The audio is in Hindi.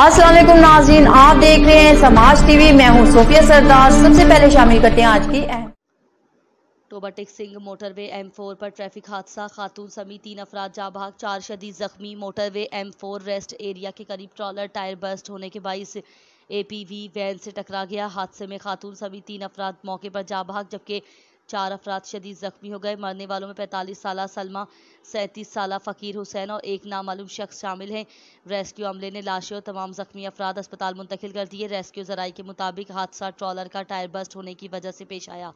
असलम नाजीन आप देख रहे हैं समाज टीवी मैं हूं सोफिया सरदार सबसे पहले शामिल करते हैं आज की Toba Tek Singh motorway M four पर ट्रैफिक हादसा खातून समी तीन अफराद जा भाग चार शदी जख्मी motorway M four rest area के करीब ट्रॉलर टायर बस्ट होने के बाईस ए पी वी वैन से टकरा गया हादसे में खातून समी तीन अफराद मौके पर जा भाग जबकि चार अफराद शदीद जख्मी हो गए मरने वालों में पैंतालीस साल सलमा सैंतीस साल फ़कीर हुसैन और एक नामालूम शख्स शामिल हैं रेस्क्यू अमले ने लाशें और तमाम ज़ख्मी अफराद अस्पताल मुंतकिल कर दिए रेस्क्यू जराये के मुताबिक हादसा ट्रॉलर का टायर बस्ट होने की वजह से पेश आया